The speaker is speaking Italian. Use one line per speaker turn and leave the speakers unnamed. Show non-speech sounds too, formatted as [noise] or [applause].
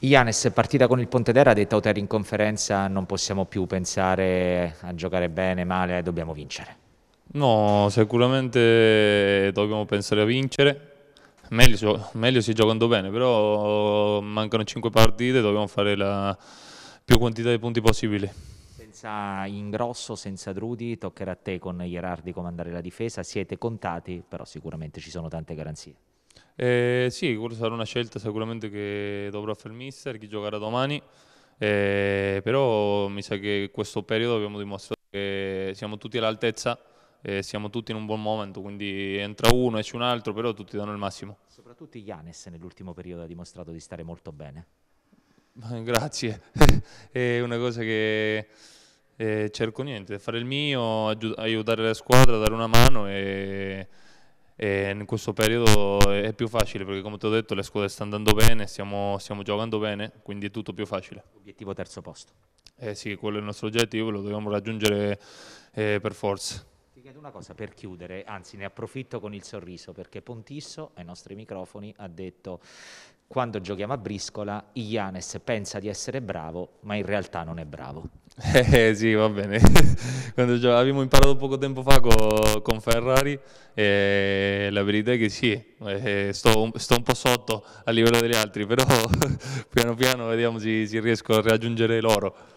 Ianes, partita con il Pontedera, ha detto Auteri in conferenza, non possiamo più pensare a giocare bene, male, eh, dobbiamo vincere.
No, sicuramente dobbiamo pensare a vincere, meglio, meglio si giocando bene, però mancano 5 partite, dobbiamo fare la più quantità di punti possibili.
Senza Ingrosso, senza Drudi, toccherà a te con Ierardi comandare la difesa, siete contati, però sicuramente ci sono tante garanzie.
Eh, sì, quella sarà una scelta sicuramente che dovrà fare il mister, chi giocherà domani, eh, però mi sa che in questo periodo abbiamo dimostrato che siamo tutti all'altezza, eh, siamo tutti in un buon momento, quindi entra uno, esce un altro, però tutti danno il massimo. Soprattutto Ianes nell'ultimo periodo ha dimostrato di stare molto bene. Grazie, [laughs] è una cosa che eh, cerco niente, fare il mio, aiutare la squadra, dare una mano e e in questo periodo è più facile perché come ti ho detto le squadre stanno andando bene, stiamo, stiamo giocando bene, quindi è tutto più facile. Obiettivo terzo posto. Eh sì, quello è il nostro obiettivo, lo dobbiamo raggiungere eh, per forza.
Ti chiedo una cosa per chiudere, anzi ne approfitto con il sorriso perché Pontisso ai nostri microfoni ha detto quando giochiamo a briscola, Ianes pensa di essere bravo, ma in realtà non è
bravo. [laughs] Eh sì, va bene. [laughs] abbiamo imparato poco tempo fa co, con Ferrari, eh, la verità è che sì, eh, sto, sto, un po' sotto a livello degli altri, però [laughs] piano piano vediamo se riesco a raggiungere loro.